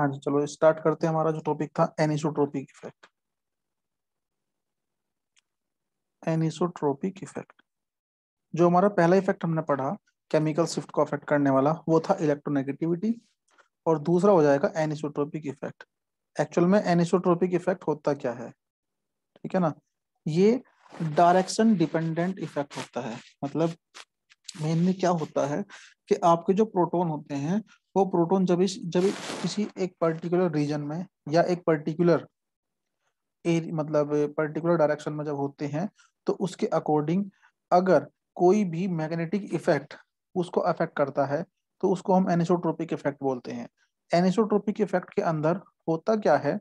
हाँ जी चलो स्टार्ट करते हैं हमारा जो टॉपिक था एनिसोट्रोपिक इफेक्ट एनिसोट्रोपिक इफेक्ट जो हमारा पहला इफेक्ट हमने पढ़ा केमिकल शिफ्ट को अफेक्ट करने वाला वो था इलेक्ट्रोनेगेटिविटी और दूसरा हो जाएगा एनिसोट्रोपिक इफेक्ट एक्चुअल में एनिसोट्रोपिक इफेक्ट होता क्या है ठीक है ना ये डायरेक्शन डिपेंडेंट इफेक्ट होता है मतलब मेनली क्या होता है कि आपके जो प्रोटोन होते हैं वो प्रोटॉन जब इस जब किसी एक पर्टिकुलर रीजन में या एक पर्टिकुलर मतलब पर्टिकुलर डायरेक्शन में जब होते हैं तो उसके अकॉर्डिंग अगर कोई भी मैग्नेटिक इफेक्ट उसको अफेक्ट करता है तो उसको हम एनिसोट्रोपिक इफेक्ट बोलते हैं एनिसोट्रोपिक इफेक्ट के अंदर होता क्या है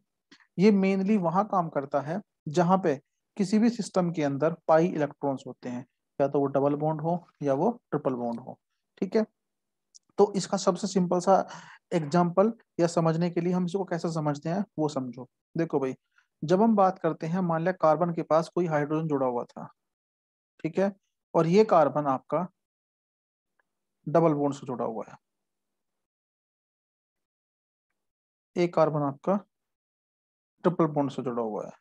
ये मेनली वहां काम करता है जहां पे किसी भी सिस्टम के अंदर पाई इलेक्ट्रॉन्स होते हैं या तो वो डबल बॉन्ड हो या वो ट्रिपल बॉन्ड हो ठीक है तो इसका सबसे सिंपल सा एग्जाम्पल या समझने के लिए हम इसको कैसे समझते हैं वो समझो देखो भाई जब हम बात करते हैं मान लिया कार्बन के पास कोई हाइड्रोजन जुड़ा हुआ था ठीक है और ये कार्बन आपका डबल बोन्ड से जुड़ा हुआ है एक कार्बन आपका ट्रिपल बोन्ड से जुड़ा हुआ है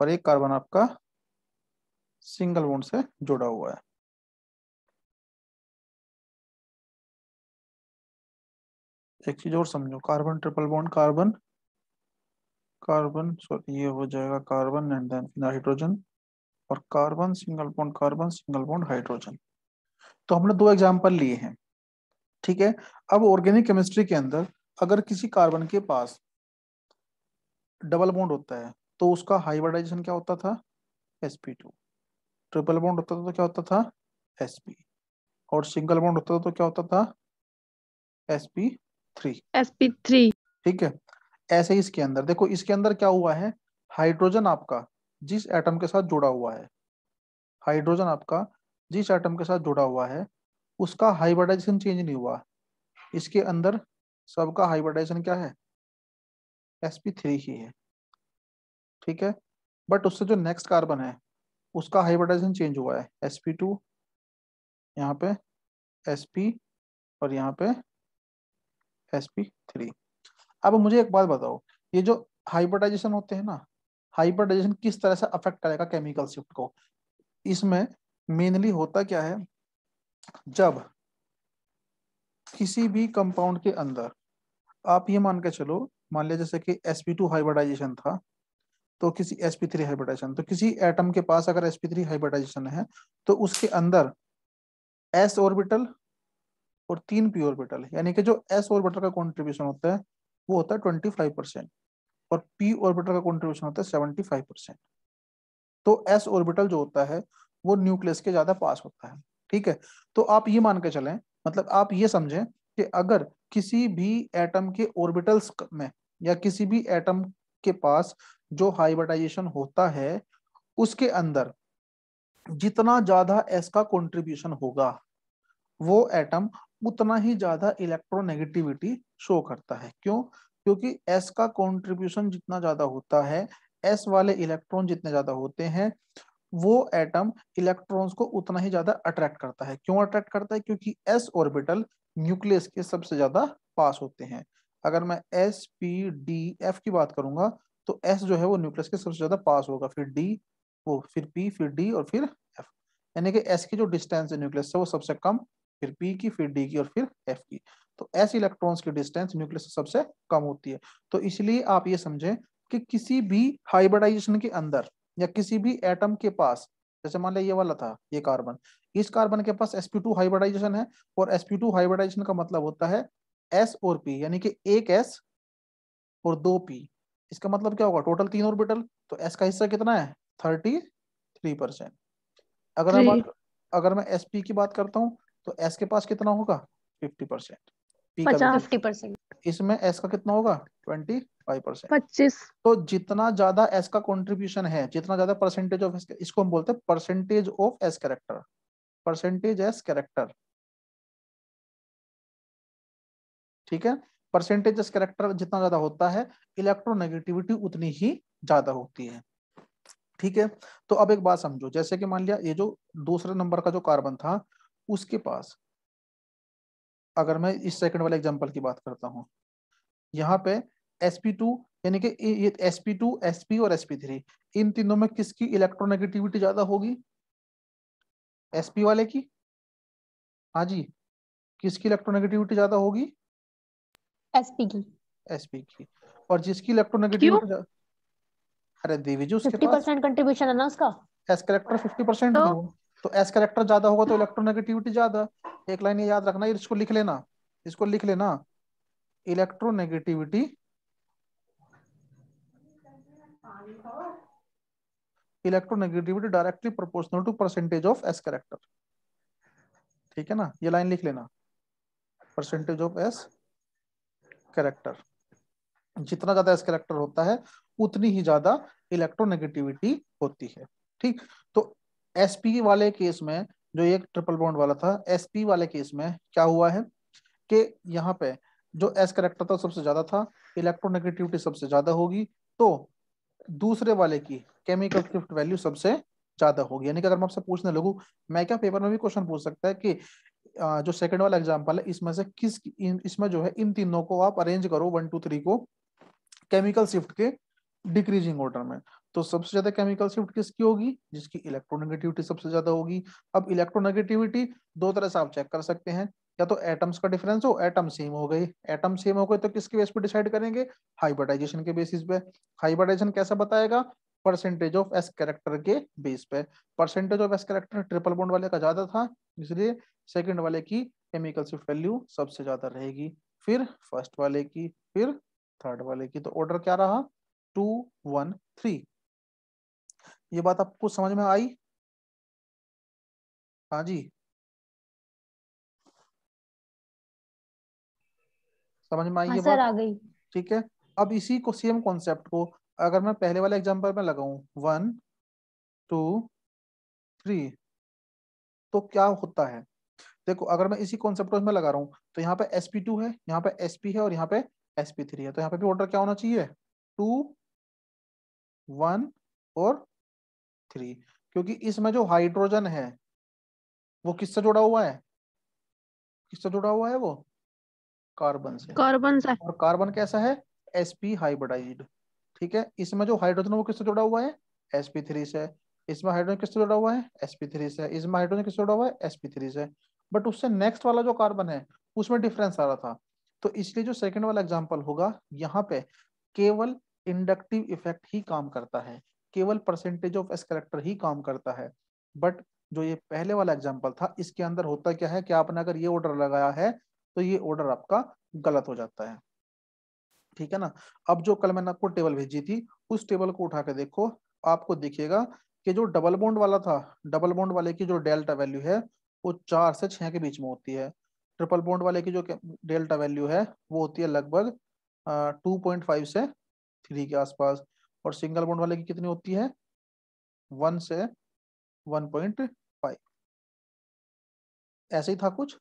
और एक कार्बन आपका सिंगल बोन्ड से जुड़ा हुआ है एक चीज और समझो carbon triple bond carbon carbon sorry ये हो जाएगा कार्बन एंड देन हाइड्रोजन और carbon single bond carbon single bond hydrogen तो हमने दो एग्जाम्पल लिए हैं ठीक है अब ऑर्गेनिक केमिस्ट्री के अंदर अगर किसी कार्बन के पास डबल बॉन्ड होता है तो उसका हाइब्रिडाइजेशन क्या होता था sp2 ट्रिपल बॉन्ड होता था तो क्या होता था sp और सिंगल बॉन्ड होता था तो क्या होता था sp थ्री पी थ्री ठीक है ऐसे ही इसके अंदर देखो इसके अंदर क्या हुआ है हाइड्रोजन आपका जिस एटम के साथ जुड़ा हुआ है हाइड्रोजन आपका जिस एटम के साथ जुड़ा हुआ है उसका हाइब्रिडाइजेशन चेंज नहीं हुआ इसके अंदर सबका हाइब्रिडाइजेशन क्या है sp3 ही है ठीक है बट उससे जो नेक्स्ट कार्बन है उसका हाइब्रिडाइजेशन चेंज हुआ है sp2 यहाँ पे sp और यहाँ पे sp3 अब मुझे एक बात बताओ ये जो हाइब्रिडाइजेशन होते हैं ना हाइब्रिडाइजेशन किस तरह से अफेक्ट करेगा केमिकल शिफ्ट को इसमें मेनली होता क्या है जब किसी भी कंपाउंड के अंदर आप ये मान के चलो मान लिया जैसे कि sp2 हाइब्रिडाइजेशन था तो किसी sp3 हाइब्रिडाइजेशन तो किसी एटम के पास अगर sp3 हाइब्रिडाइजेशन है तो उसके अंदर s ऑर्बिटल और तीन प्योर ऑर्बिटल यानी कि जो एस ऑर्बिटल का कॉन्ट्रीब्यूशन होता है वो होता है ट्वेंटी फाइव परसेंट और पी ऑर्बिटल का कॉन्ट्रीब्यूशन होता है सेवेंटी फाइव परसेंट तो एस ऑर्बिटल जो होता है वो न्यूक्लियस के ज्यादा पास होता है ठीक है तो आप ये मान के चलें मतलब आप ये समझें कि अगर किसी भी एटम के ऑर्बिटल्स में या किसी भी एटम के पास जो हाइब्रिडाइजेशन होता है उसके अंदर जितना ज्यादा एस का कंट्रीब्यूशन होगा वो एटम उतना ही ज्यादा इलेक्ट्रोनेगेटिविटी शो करता है क्यों क्योंकि एस का कॉन्ट्रीब्यूशन जितना ज्यादा होता है एस वाले इलेक्ट्रॉन जितने ज्यादा होते हैं वो एटम इलेक्ट्रॉन्स को उतना ही ज्यादा अट्रैक्ट करता है क्यों अट्रैक्ट करता है क्योंकि एस ऑर्बिटल न्यूक्लियस के सबसे ज्यादा पास होते हैं अगर मैं एस पी डी एफ की बात करूंगा तो एस जो है वो न्यूक्लियस के सबसे ज्यादा पास होगा फिर डी वो फिर पी फिर डी और फिर एफ यानी कि एस की जो डिस्टेंस है न्यूक्लियस से वो सबसे कम फिर पी की फिर डी की और फिर एफ की तो एस इलेक्ट्रॉन्स की डिस्टेंस न्यूक्लियस से सबसे कम होती है तो इसलिए आप ये समझें कि किसी भी हाइब्रिडाइजेशन के अंदर या किसी भी एटम के पास जैसे मान लिया ये वाला था ये कार्बन इस कार्बन के पास sp2 हाइब्रिडाइजेशन है और sp2 हाइब्रिडाइजेशन का मतलब होता है एस और पी यानी कि एक एस और दो पी इसका मतलब क्या होगा टोटल तीन ऑर्बिटल तो एस का हिस्सा कितना है थर्टी थ्री परसेंट अगर मैं अगर मैं एस पी की बात करता हूँ तो एस के पास कितना होगा फिफ्टी परसेंट इसमें एस का कितना होगा ट्वेंटी फाइव परसेंट पच्चीस तो जितना ज्यादा एस का कॉन्ट्रीब्यूशन है जितना ज्यादा परसेंटेज ऑफ इसको हम बोलते हैं percentage of S character percentage S character ठीक है परसेंटेज एस कैरेक्टर जितना ज्यादा होता है इलेक्ट्रोनेगेटिविटी उतनी ही ज्यादा होती है ठीक है तो अब एक बात समझो जैसे कि मान लिया ये जो दूसरे नंबर का जो कार्बन था उसके पास अगर मैं इस सेकंड वाले एग्जांपल की बात करता हूँ यहाँ पे sp2 यानी कि ये sp2 sp और sp3 इन तीनों में किसकी इलेक्ट्रोनेगेटिविटी ज्यादा होगी sp वाले की हाँ जी किसकी इलेक्ट्रोनेगेटिविटी ज्यादा होगी sp की sp की और जिसकी इलेक्ट्रोनेगेटिविटी अरे देवी जी उसके पास कंट्रीब्यूशन है ना उसका एस कलेक्टर 50% परसेंट तो एस कैरेक्टर ज्यादा होगा तो इलेक्ट्रोनेगेटिविटी ज्यादा एक लाइन ये याद रखना इसको लिख लेना इसको लिख लेना electronegativity electronegativity directly proportional to percentage of S character ठीक है ना ये लाइन लिख लेना परसेंटेज ऑफ एस कैरेक्टर जितना ज्यादा एस कैरेक्टर होता है उतनी ही ज्यादा इलेक्ट्रोनेगेटिविटी होती है ठीक तो एसपी वाले केस में जो एक ट्रिपल बॉन्ड वाला था एसपी वाले केस में क्या हुआ है कि यहाँ पे जो एस करेक्टर था सबसे ज्यादा था इलेक्ट्रोनेगेटिविटी सबसे ज्यादा होगी तो दूसरे वाले की केमिकल शिफ्ट वैल्यू सबसे ज्यादा होगी यानी कि अगर मैं आपसे पूछने लगू मैं क्या पेपर में भी क्वेश्चन पूछ सकता है कि जो सेकंड वाला एग्जांपल है इसमें से किस इसमें जो है इन तीनों को आप अरेंज करो वन टू थ्री को केमिकल शिफ्ट के डिक्रीजिंग ऑर्डर में तो सबसे ज्यादा केमिकल शिफ्ट किसकी होगी जिसकी इलेक्ट्रोनेगेटिविटी सबसे ज्यादा होगी अब इलेक्ट्रोनेगेटिविटी दो तरह से आप चेक कर सकते हैं या तो एटम्स का डिफरेंस हो एटम सेम हो गए एटम सेम हो गए तो किसके बेस पे डिसाइड करेंगे हाइब्रिडाइजेशन के बेसिस पे हाइब्रिडाइजेशन कैसा बताएगा परसेंटेज ऑफ एस कैरेक्टर के बेस पे percentage of S character triple bond वाले का ज्यादा था इसलिए सेकंड वाले की केमिकल शिफ्ट वैल्यू सबसे ज्यादा रहेगी फिर फर्स्ट वाले की फिर थर्ड वाले की तो ऑर्डर क्या रहा टू वन थ्री ये बात आपको समझ में आई हाँ जी समझ में आई हाँ ये बात आ गई ठीक है अब इसी को सेम कॉन्सेप्ट को अगर मैं पहले वाले एग्जांपल में लगाऊं वन टू थ्री तो क्या होता है देखो अगर मैं इसी कॉन्सेप्ट को इसमें लगा रहा हूँ तो यहाँ पे sp2 है यहाँ पे sp है और यहाँ पे sp3 है तो यहाँ पे भी ऑर्डर क्या होना चाहिए टू वन और थ्री क्योंकि इसमें जो हाइड्रोजन है वो किससे जुड़ा हुआ है किससे जुड़ा हुआ है वो कार्बन से कार्बन से और कार्बन कैसा है sp हाइब्रिडाइज्ड ठीक है इसमें जो हाइड्रोजन वो किससे जुड़ा हुआ है sp3 से इसमें हाइड्रोजन किससे जुड़ा हुआ है sp3 से इसमें हाइड्रोजन किससे जुड़ा हुआ है sp3 से बट उससे नेक्स्ट वाला जो कार्बन है उसमें डिफरेंस आ रहा था तो इसलिए जो सेकंड वाला एग्जांपल होगा यहाँ पे केवल इंडक्टिव इफेक्ट ही काम करता है केवल परसेंटेज ऑफ एस करेक्टर ही काम करता है बट जो ये पहले वाला एग्जाम्पल था इसके अंदर होता क्या है कि आपने अगर ये ऑर्डर लगाया है तो ये ऑर्डर आपका गलत हो जाता है ठीक है ना अब जो कल मैंने आपको टेबल भेजी थी उस टेबल को उठा के देखो आपको देखिएगा कि जो डबल बॉन्ड वाला था डबल बॉन्ड वाले की जो डेल्टा वैल्यू है वो चार से छह के बीच में होती है ट्रिपल बॉन्ड वाले की जो डेल्टा वैल्यू है वो होती है लगभग टू पॉइंट फाइव से थ्री के आसपास और सिंगल बॉन्ड वाले की कितनी होती है वन से वन पॉइंट फाइव ऐसे ही था कुछ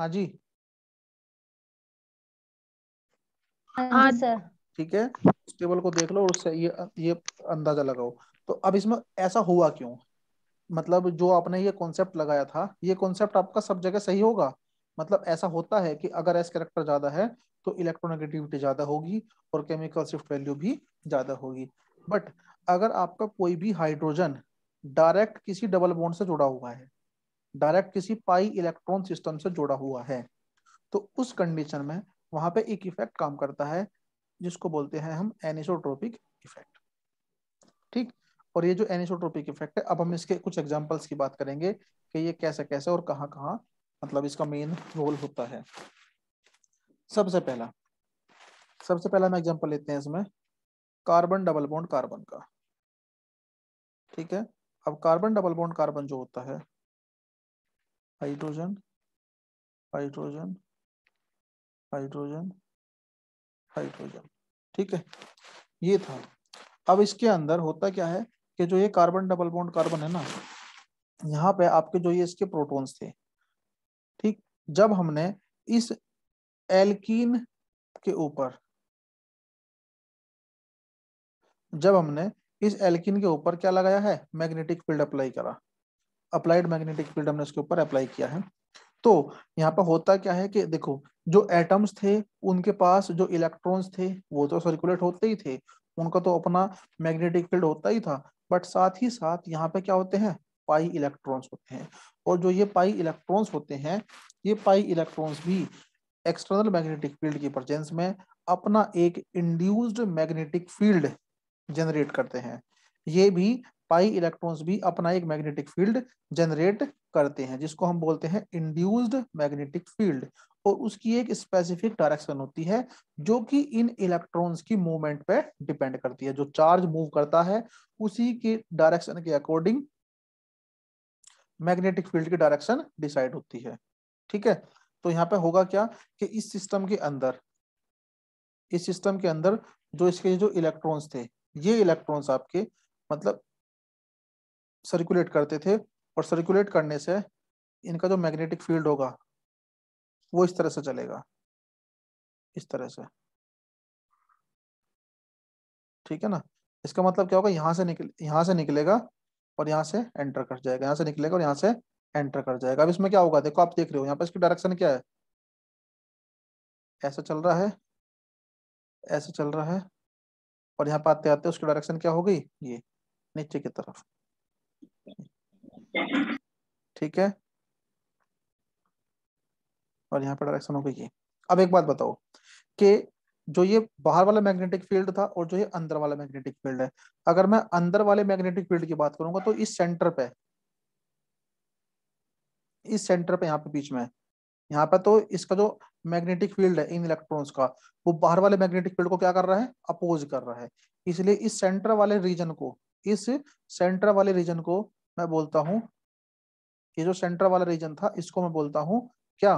हाँ जी हाँ, हाँ सर ठीक है इस टेबल को देख लो और उससे ये ये अंदाजा लगाओ तो अब इसमें ऐसा हुआ क्यों मतलब जो आपने ये कॉन्सेप्ट लगाया था ये कॉन्सेप्ट आपका सब जगह सही होगा मतलब ऐसा होता है कि अगर एस करेक्टर ज्यादा है तो इलेक्ट्रोनेगेटिविटी ज्यादा होगी और केमिकल शिफ्ट वैल्यू भी ज्यादा होगी बट अगर आपका कोई भी हाइड्रोजन डायरेक्ट किसी डबल बॉन्ड से जुड़ा हुआ है डायरेक्ट किसी पाई इलेक्ट्रॉन सिस्टम से जुड़ा हुआ है तो उस कंडीशन में वहां पे एक इफेक्ट काम करता है जिसको बोलते हैं हम एनिसोट्रोपिक इफेक्ट ठीक और ये जो एनिसोट्रोपिक इफेक्ट है अब हम इसके कुछ एग्जाम्पल्स की बात करेंगे कि ये कैसे कैसे और कहाँ कहाँ मतलब इसका मेन रोल होता है सबसे पहला सबसे पहला हम एग्जांपल लेते हैं इसमें कार्बन डबल बॉन्ड कार्बन का ठीक है अब कार्बन डबल बॉन्ड कार्बन जो होता है हाइड्रोजन हाइड्रोजन हाइड्रोजन हाइड्रोजन ठीक है ये था अब इसके अंदर होता क्या है कि जो ये कार्बन डबल बॉन्ड कार्बन है ना यहाँ पे आपके जो ये इसके प्रोटॉन्स थे जब हमने इस एल्कीन के ऊपर जब हमने इस एल्किन के ऊपर क्या लगाया है मैग्नेटिक फील्ड अप्लाई करा अप्लाइड मैग्नेटिक फील्ड हमने उसके ऊपर अप्लाई किया है तो यहाँ पर होता क्या है कि देखो जो एटम्स थे उनके पास जो इलेक्ट्रॉन्स थे वो तो सर्कुलेट होते ही थे उनका तो अपना मैग्नेटिक फील्ड होता ही था बट साथ ही साथ यहाँ पे क्या होते हैं पाई इलेक्ट्रॉन्स होते हैं और जो ये पाई इलेक्ट्रॉन्स होते हैं ये पाई इलेक्ट्रॉन्स भी एक्सटर्नल मैग्नेटिक फील्ड की प्रजेंस में अपना एक इंड्यूस्ड मैग्नेटिक फील्ड जनरेट करते हैं ये भी पाई इलेक्ट्रॉन्स भी अपना एक मैग्नेटिक फील्ड जनरेट करते हैं जिसको हम बोलते हैं इंड्यूस्ड मैग्नेटिक फील्ड और उसकी एक स्पेसिफिक डायरेक्शन होती है जो कि इन इलेक्ट्रॉन्स की मूवमेंट पे डिपेंड करती है जो चार्ज मूव करता है उसी के डायरेक्शन के अकॉर्डिंग मैग्नेटिक फील्ड की डायरेक्शन डिसाइड होती है ठीक है तो यहाँ पे होगा क्या कि इस सिस्टम के अंदर इस सिस्टम के अंदर जो इसके जो इलेक्ट्रॉन्स थे ये इलेक्ट्रॉन्स आपके मतलब सर्कुलेट करते थे और सर्कुलेट करने से इनका जो मैग्नेटिक फील्ड होगा वो इस तरह से चलेगा इस तरह से ठीक है ना इसका मतलब क्या होगा यहाँ से निकल यहाँ से निकलेगा और यहाँ से एंटर कर जाएगा यहाँ से निकलेगा और यहाँ से एंटर कर जाएगा अब इसमें क्या होगा देखो आप देख रहे हो यहाँ पर इसकी डायरेक्शन क्या है ऐसा चल रहा है ऐसे चल रहा है और यहाँ पर आते आते उसकी डायरेक्शन क्या हो गई ये नीचे की तरफ ठीक है और यहाँ पर डायरेक्शन हो गई ये अब एक बात बताओ कि जो ये बाहर वाला मैग्नेटिक फील्ड था और जो ये अंदर वाला मैग्नेटिक फील्ड है अगर मैं अंदर वाले मैग्नेटिक फील्ड की बात करूंगा तो इस सेंटर पे इस सेंटर पे यहाँ पे बीच में यहाँ पे तो इसका जो मैग्नेटिक फील्ड है इन इलेक्ट्रॉन्स का वो बाहर वाले मैग्नेटिक फील्ड को क्या कर रहा है अपोज कर रहा है इसलिए इस सेंटर वाले रीजन को इस सेंटर वाले रीजन को मैं बोलता हूँ ये जो सेंटर वाला रीजन था इसको मैं बोलता हूँ क्या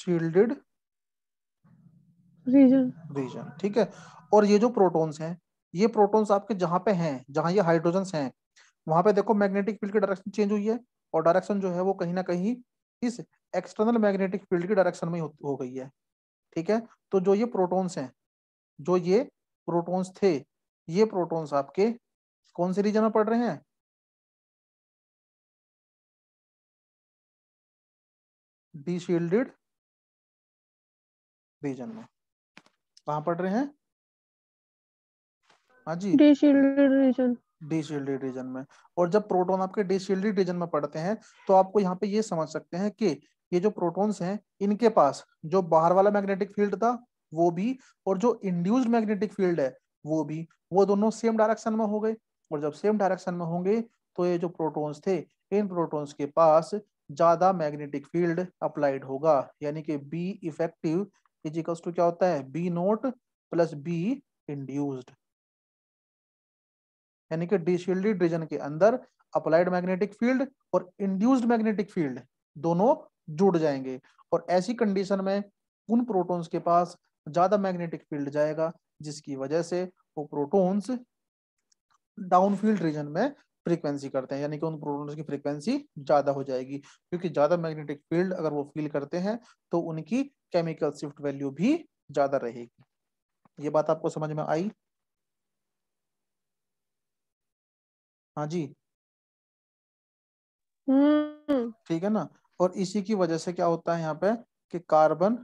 शील्डेड रीजन रीजन ठीक है और ये जो प्रोटॉन्स हैं ये प्रोटॉन्स आपके जहां पे हैं जहां ये हाइड्रोजन हैं वहां पे देखो मैग्नेटिक फील्ड की डायरेक्शन चेंज हुई है और डायरेक्शन जो है वो कहीं ना कहीं इस एक्सटर्नल मैग्नेटिक फील्ड की डायरेक्शन में हो, हो गई है ठीक है तो जो ये प्रोटॉन्स हैं जो ये प्रोटॉन्स थे ये प्रोटॉन्स आपके कौन से रीजन में पड़ रहे हैं डी शील्डेड रीजन में कहा पढ़ रहे हैं हाँ जी डीशील्डेड रीजन डीशील्डेड रीजन में और जब प्रोटॉन आपके डीशील्डेड रीजन में पड़ते हैं तो आपको यहाँ पे ये समझ सकते हैं कि ये जो प्रोटॉन्स हैं इनके पास जो बाहर वाला मैग्नेटिक फील्ड था वो भी और जो इंड्यूस्ड मैग्नेटिक फील्ड है वो भी वो दोनों सेम डायरेक्शन में हो गए और जब सेम डायरेक्शन में होंगे तो ये जो प्रोटॉन्स थे इन प्रोटॉन्स के पास ज्यादा मैग्नेटिक फील्ड अप्लाइड होगा यानी कि बी इफेक्टिव इजिकल्स टू क्या होता है B naught plus B induced यानी कि डिशील्डेड रीजन के अंदर अप्लाइड मैग्नेटिक फील्ड और इंड्यूस्ड मैग्नेटिक फील्ड दोनों जुड़ जाएंगे और ऐसी कंडीशन में उन प्रोटॉन्स के पास ज्यादा मैग्नेटिक फील्ड जाएगा जिसकी वजह से वो प्रोटॉन्स डाउनफील्ड रीजन में फ्रीक्वेंसी करते हैं यानी कि उन प्रोटॉन्स की फ्रीक्वेंसी ज्यादा हो जाएगी क्योंकि ज्यादा मैग्नेटिक फील्ड अगर वो फील करते हैं तो उनकी केमिकल शिफ्ट वैल्यू भी ज्यादा रहेगी ये बात आपको समझ में आई हाँ जी हम्म। ठीक है ना और इसी की वजह से क्या होता है यहाँ पे कि कार्बन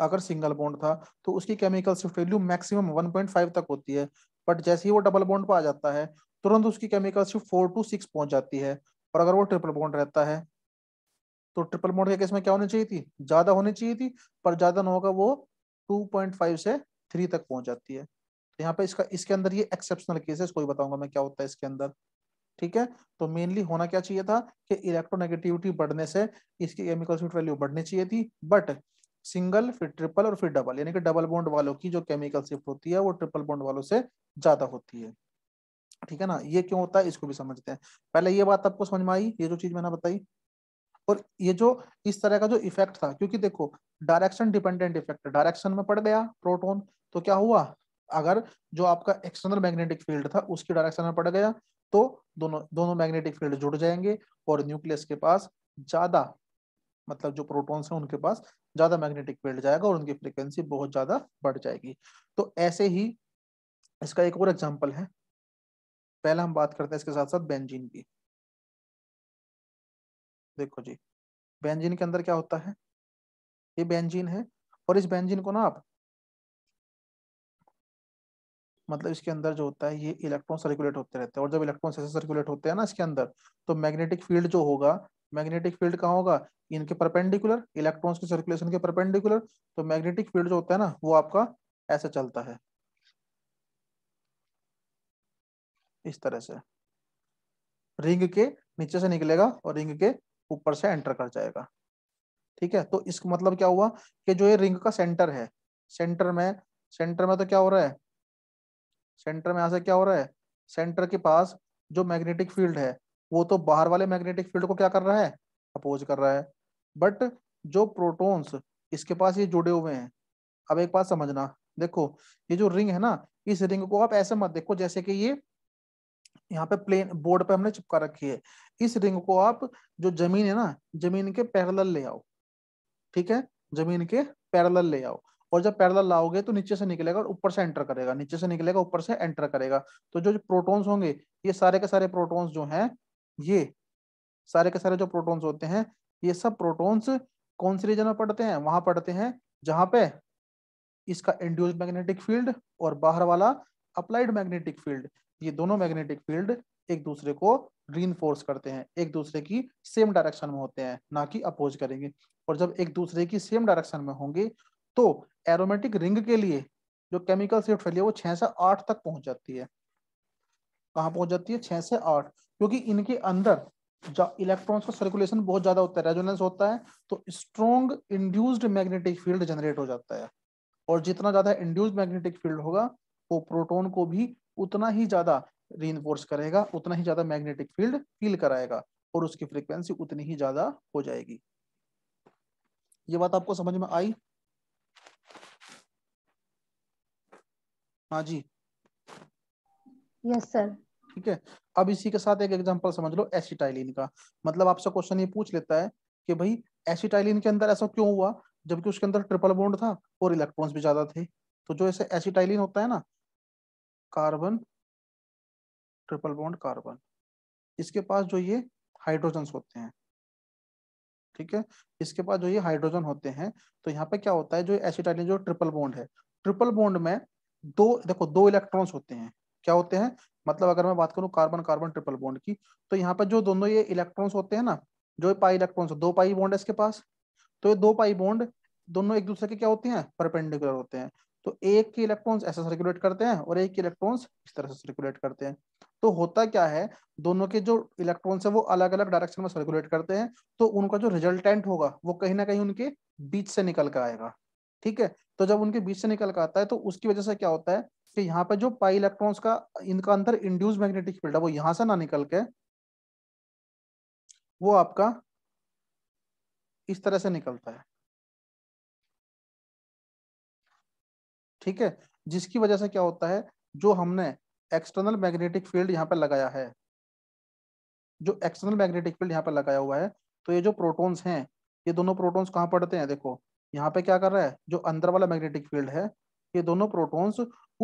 अगर सिंगल बॉन्ड था तो उसकी केमिकल शिफ्ट वैल्यू मैक्सिमम 1.5 तक होती है बट जैसे ही वो डबल बॉन्ड पर आ जाता है तुरंत उसकी chemical shift four to six पहुंच जाती है और अगर वो ट्रिपल बॉन्ड रहता है तो ट्रिपल मोड के केस में क्या होनी चाहिए थी ज्यादा होनी चाहिए थी पर ज्यादा ना होगा वो 2.5 से 3 तक पहुंच जाती है तो यहाँ पे इसका इसके अंदर ये एक्सेप्शनल केसेस कोई बताऊंगा मैं क्या होता है इसके अंदर ठीक है तो मेनली होना क्या चाहिए था कि इलेक्ट्रोनेगेटिविटी बढ़ने से इसकी केमिकल स्वीट वैल्यू बढ़नी चाहिए थी बट सिंगल फिर ट्रिपल और फिर डबल यानी कि डबल बॉन्ड वालों की जो केमिकल शिफ्ट होती है वो ट्रिपल बॉन्ड वालों से ज्यादा होती है ठीक है ना ये क्यों होता है इसको भी समझते हैं पहले ये बात आपको समझ में आई ये जो चीज मैंने बताई और ये जो इस तरह का जो इफेक्ट था क्योंकि देखो डायरेक्शन डिपेंडेंट इफेक्ट डायरेक्शन में पड़ गया प्रोटोन तो क्या हुआ अगर जो आपका एक्सटर्नल मैग्नेटिक फील्ड था उसकी डायरेक्शन में पड़ गया तो दोनों दोनों मैग्नेटिक फील्ड जुड़ जाएंगे और न्यूक्लियस के पास ज्यादा मतलब जो प्रोटॉन्स हैं उनके पास ज्यादा मैग्नेटिक फील्ड जाएगा और उनकी फ्रिक्वेंसी बहुत ज्यादा बढ़ जाएगी तो ऐसे ही इसका एक और एग्जाम्पल है पहला हम बात करते हैं इसके साथ साथ बेंजीन की देखो जी बेंजीन के अंदर क्या होता है ये बेंजीन है और इस बेंजीन को ना आप मतलब इसके अंदर जो होता है ये इलेक्ट्रॉन सर्कुलेट होते रहते हैं और जब इलेक्ट्रॉन ऐसे सर्कुलेट होते हैं ना इसके अंदर तो मैग्नेटिक फील्ड जो होगा मैग्नेटिक फील्ड कहाँ होगा इनके परपेंडिकुलर इलेक्ट्रॉन्स के सर्कुलेशन के परपेंडिकुलर तो मैग्नेटिक फील्ड जो होता है ना वो आपका ऐसे चलता है इस तरह से रिंग के नीचे से निकलेगा और रिंग के ऊपर से एंटर कर जाएगा ठीक है तो इसका मतलब क्या हुआ कि जो ये रिंग का सेंटर है सेंटर में सेंटर में तो क्या हो रहा है सेंटर में यहां से क्या हो रहा है सेंटर के पास जो मैग्नेटिक फील्ड है वो तो बाहर वाले मैग्नेटिक फील्ड को क्या कर रहा है अपोज कर रहा है बट जो प्रोटॉन्स इसके पास ये जुड़े हुए हैं अब एक बात समझना देखो ये जो रिंग है ना इस रिंग को आप ऐसे मत देखो जैसे कि ये यहाँ पे प्लेन बोर्ड पे हमने चिपका रखी है इस रिंग को आप जो जमीन है ना जमीन के पैरेलल ले आओ ठीक है जमीन के पैरेलल ले आओ और जब पैरेलल लाओगे तो नीचे से निकलेगा और ऊपर से एंटर करेगा नीचे से निकलेगा ऊपर से एंटर करेगा तो जो, जो प्रोटॉन्स होंगे ये सारे के सारे प्रोटॉन्स जो हैं ये सारे के सारे जो प्रोटॉन्स होते हैं ये सब प्रोटॉन्स कौन सी रीजन में पड़ते हैं वहां पड़ते हैं जहां पे इसका इंड्यूस मैग्नेटिक फील्ड और बाहर वाला अप्लाइड मैग्नेटिक फील्ड ये दोनों मैग्नेटिक फील्ड एक दूसरे को रीनफोर्स करते हैं एक दूसरे की सेम डायरेक्शन में होते हैं ना कि अपोज करेंगे और जब एक दूसरे की सेम डायरेक्शन में होंगे तो एरोमेटिक रिंग के लिए जो केमिकल शिफ्ट है वो छह से आठ तक पहुंच जाती है कहाँ पहुंच जाती है छह से आठ क्योंकि इनके अंदर इलेक्ट्रॉन्स का सर्कुलेशन बहुत ज्यादा होता है रेजोनेंस होता है तो strong induced magnetic field generate हो जाता है और जितना ज्यादा इंड्यूस्ड मैग्नेटिक फील्ड होगा वो प्रोटोन को भी उतना ही ज्यादा री करेगा उतना ही ज्यादा मैग्नेटिक फील्ड फील कराएगा और उसकी फ्रीक्वेंसी उतनी ही ज्यादा हो जाएगी ये बात आपको समझ में आई हाँ जी यस yes, सर ठीक है अब इसी के साथ एक एग्जांपल समझ लो एसिटाइलिन का मतलब आपसे क्वेश्चन ये पूछ लेता है कि भाई एसिटाइलिन के अंदर ऐसा क्यों हुआ जबकि उसके अंदर ट्रिपल बॉन्ड था और इलेक्ट्रॉन्स भी ज्यादा थे तो जो ऐसे एसिटाइलिन होता है ना कार्बन ट्रिपल बॉन्ड कार्बन इसके पास जो ये हाइड्रोजन होते हैं ठीक है इसके पास जो ये हाइड्रोजन होते हैं तो यहाँ पे क्या होता है जो एसिटाइलिन जो ट्रिपल बॉन्ड है ट्रिपल बॉन्ड में दो देखो दो इलेक्ट्रॉन्स होते हैं क्या होते हैं मतलब अगर मैं बात करूं कार्बन कार्बन ट्रिपल बॉन्ड की तो यहाँ पर जो दोनों ये इलेक्ट्रॉन्स होते हैं ना जो पाई इलेक्ट्रॉन्स दो पाई बॉन्ड है इसके पास तो ये दो पाई बॉन्ड दोनों एक दूसरे के क्या होते हैं परपेंडिकुलर होते हैं तो एक के इलेक्ट्रॉन्स ऐसा सर्कुलेट करते हैं और एक के इलेक्ट्रॉन्स इस तरह से सर्कुलेट करते हैं तो होता क्या है दोनों के जो इलेक्ट्रॉन्स है वो अलग अलग डायरेक्शन में सर्कुलेट करते हैं तो उनका जो रिजल्टेंट होगा वो कहीं ना कहीं उनके बीच से निकल कर आएगा ठीक है तो जब उनके बीच से निकल कर आता है तो उसकी वजह से क्या होता है कि यहाँ पे जो पाई इलेक्ट्रॉन्स का इनका अंदर इंड्यूस मैग्नेटिक फील्ड है वो यहां से ना निकल के वो आपका इस तरह से निकलता है ठीक है जिसकी वजह से क्या होता है जो हमने एक्सटर्नल मैग्नेटिक फील्ड यहाँ पर लगाया है जो एक्सटर्नल मैग्नेटिक फील्ड यहाँ पर लगाया हुआ है तो ये जो प्रोटॉन्स हैं ये दोनों प्रोटॉन्स कहाँ पड़ते हैं देखो यहाँ पे क्या कर रहा है जो अंदर वाला मैग्नेटिक फील्ड है ये दोनों प्रोटॉन्स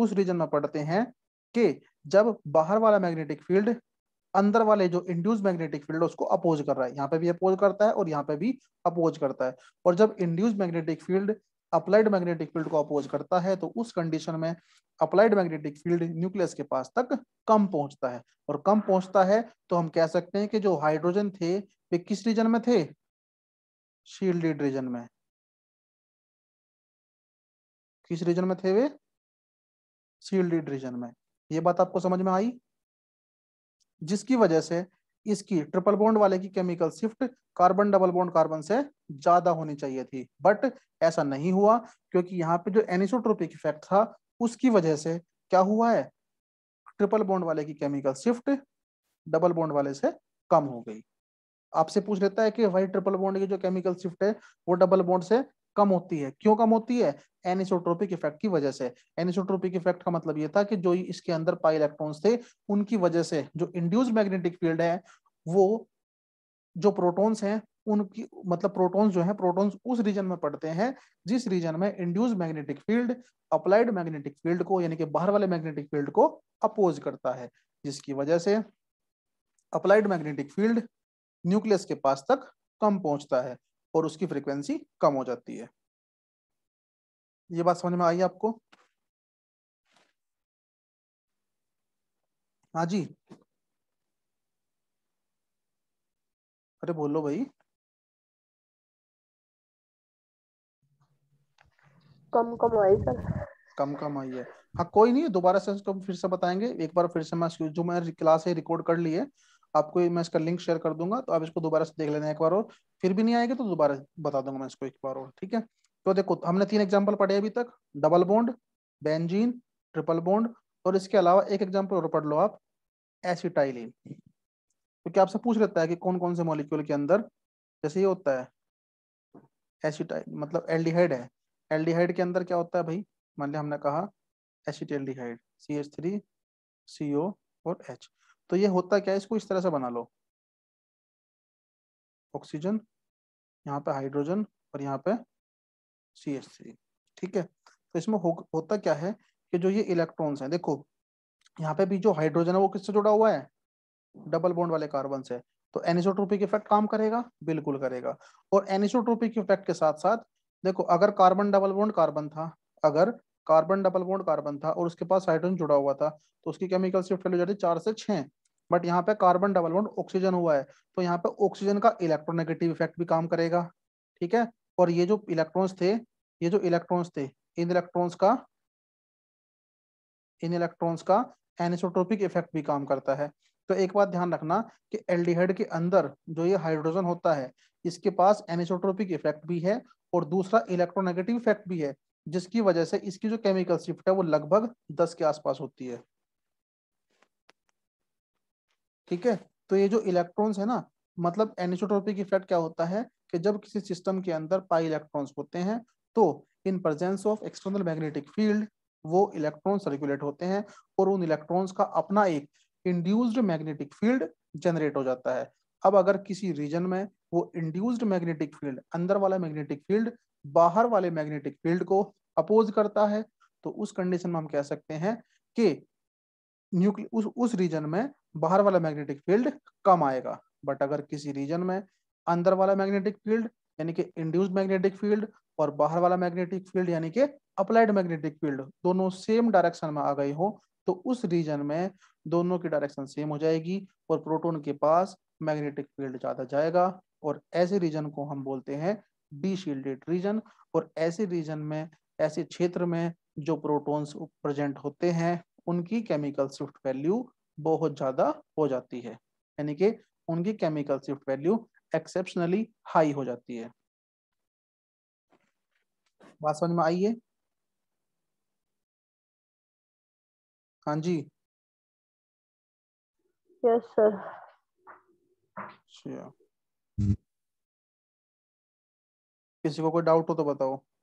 उस रीजन में पड़ते हैं कि जब बाहर वाला मैग्नेटिक फील्ड अंदर वाले जो इंड्यूस मैग्नेटिक फील्ड उसको अपोज कर रहा है यहाँ पे भी अपोज करता है और यहाँ पे भी अपोज करता है और जब induce magnetic field applied magnetic field को अपोज करता है तो उस कंडीशन में अप्लाइड मैग्नेटिक फील्ड न्यूक्लियस के पास तक कम पहुंचता है और कम पहुंचता है तो हम कह सकते हैं कि जो हाइड्रोजन थे वे किस रीजन में थे शील्डेड रीजन में किस रीजन में थे वे शील्डेड रीजन में ये बात आपको समझ में आई जिसकी वजह से इसकी ट्रिपल बॉन्ड वाले की chemical shift carbon double bond carbon से ज्यादा होनी चाहिए थी बट ऐसा नहीं हुआ क्योंकि यहाँ पे जो एनिसोट्रोपिक इफेक्ट था उसकी वजह से क्या हुआ है ट्रिपल बॉन्ड वाले की केमिकल शिफ्ट डबल बॉन्ड वाले से कम हो गई आपसे पूछ लेता है कि वही ट्रिपल बॉन्ड की जो केमिकल शिफ्ट है वो डबल बॉन्ड से कम होती है क्यों कम होती है एनिसोट्रोपिक इफेक्ट की वजह से एनिसोट्रोपिक इफेक्ट का मतलब ये था कि जो इसके अंदर पाई इलेक्ट्रॉन्स थे उनकी वजह से जो इंड्यूस मैग्नेटिक फील्ड है वो जो प्रोटॉन्स हैं उनकी मतलब प्रोटॉन्स जो है प्रोटॉन्स उस रीजन में पड़ते हैं जिस रीजन में induce magnetic field applied magnetic field को यानी कि बाहर वाले मैग्नेटिक फील्ड को अपोज करता है जिसकी वजह से अप्लाइड मैग्नेटिक फील्ड न्यूक्लियस के पास तक कम पहुंचता है और उसकी फ्रीक्वेंसी कम हो जाती है ये बात समझ में आई आपको हाँ जी अरे बोलो भाई कम कम आई सर कम कम आई है हाँ कोई नहीं दोबारा से उसको फिर से बताएंगे एक बार फिर से मैं जो मैं क्लास है रिकॉर्ड कर ली है आपको मैं इसका लिंक शेयर कर दूंगा तो आप इसको दोबारा से देख लेना एक बार और फिर भी नहीं आएगा तो दोबारा बता दूंगा मैं इसको एक बार और ठीक है तो देखो हमने तीन एग्जाम्पल पढ़े अभी तक double bond benzene triple bond और इसके अलावा एक एग्जाम्पल और पढ़ लो आप एसिटाइलिन क्योंकि तो आपसे पूछ लेता है कि कौन कौन से मॉलिक्यूल के अंदर जैसे ये होता है एसिटाइल मतलब एल्डिहाइड है एल्डिहाइड के अंदर क्या होता है भाई मान लिया हमने कहा acetaldehyde C H three C O और एच तो ये होता क्या है इसको इस तरह से बना लो ऑक्सीजन यहाँ पे हाइड्रोजन और यहाँ पे सी एस थ्री ठीक है तो इसमें हो, होता क्या है कि जो ये इलेक्ट्रॉन्स हैं देखो यहाँ पे भी जो हाइड्रोजन है वो किससे जुड़ा हुआ है डबल बॉन्ड वाले कार्बन से तो एनिसोट्रोपिक इफेक्ट काम करेगा बिल्कुल करेगा और एनिसोट्रोपिक इफेक्ट के साथ साथ देखो अगर कार्बन डबल बॉन्ड कार्बन था अगर कार्बन डबल बॉन्ड कार्बन था और उसके पास हाइड्रोजन जुड़ा हुआ था तो उसकी केमिकल शिफ्ट वैल्यू जाती चार से छह बट यहाँ पे कार्बन डबल बॉन्ड ऑक्सीजन हुआ है तो यहाँ पे ऑक्सीजन का इलेक्ट्रोनेगेटिव इफेक्ट भी काम करेगा ठीक है और ये जो इलेक्ट्रॉन्स थे ये जो इलेक्ट्रॉन्स थे इन इलेक्ट्रॉन्स का इन इलेक्ट्रॉन्स का एनिसोट्रोपिक इफेक्ट भी काम करता है तो एक बात ध्यान रखना कि एल्डिहाइड के अंदर जो ये हाइड्रोजन होता है इसके पास एनिसोट्रोपिक इफेक्ट भी है और दूसरा इलेक्ट्रोनेगेटिव इफेक्ट भी है जिसकी वजह से इसकी जो केमिकल शिफ्ट है वो लगभग दस के आसपास होती है ठीक है तो ये जो इलेक्ट्रॉन्स है ना मतलब एनिसोट्रोपिक इफेक्ट क्या होता है कि जब किसी सिस्टम के अंदर पाई इलेक्ट्रॉन्स होते हैं तो in presence of external magnetic field वो इलेक्ट्रॉन सर्कुलेट होते हैं और उन इलेक्ट्रॉन्स का अपना एक इंड्यूस्ड मैग्नेटिक फील्ड जनरेट हो जाता है अब अगर किसी रीजन में वो इंड्यूस्ड मैग्नेटिक फील्ड अंदर वाला मैग्नेटिक फील्ड बाहर वाले मैग्नेटिक फील्ड को अपोज करता है तो उस कंडीशन में हम कह सकते हैं कि न्यूक्लियर उस उस रीजन में बाहर वाला मैग्नेटिक फील्ड कम आएगा बट अगर किसी रीजन में अंदर वाला मैग्नेटिक फील्ड यानी कि इंड्यूस्ड मैग्नेटिक फील्ड और बाहर वाला मैग्नेटिक फील्ड यानी कि अप्लाइड मैग्नेटिक फील्ड दोनों सेम डायरेक्शन में आ गए हो तो उस रीजन में दोनों की डायरेक्शन सेम हो जाएगी और प्रोटोन के पास मैग्नेटिक फील्ड ज्यादा जाएगा और ऐसे रीजन को हम बोलते हैं डी शील्डेड रीजन और ऐसे रीजन में ऐसे क्षेत्र में जो प्रोटॉन्स प्रेजेंट होते हैं उनकी केमिकल स्विफ्ट वैल्यू बहुत ज़्यादा हो जाती है यानी कि उनकी chemical shift value exceptionally high हो जाती है बात समझ में आइए हाँ जी यस सर अच्छा। किसी को कोई डाउट हो तो बताओ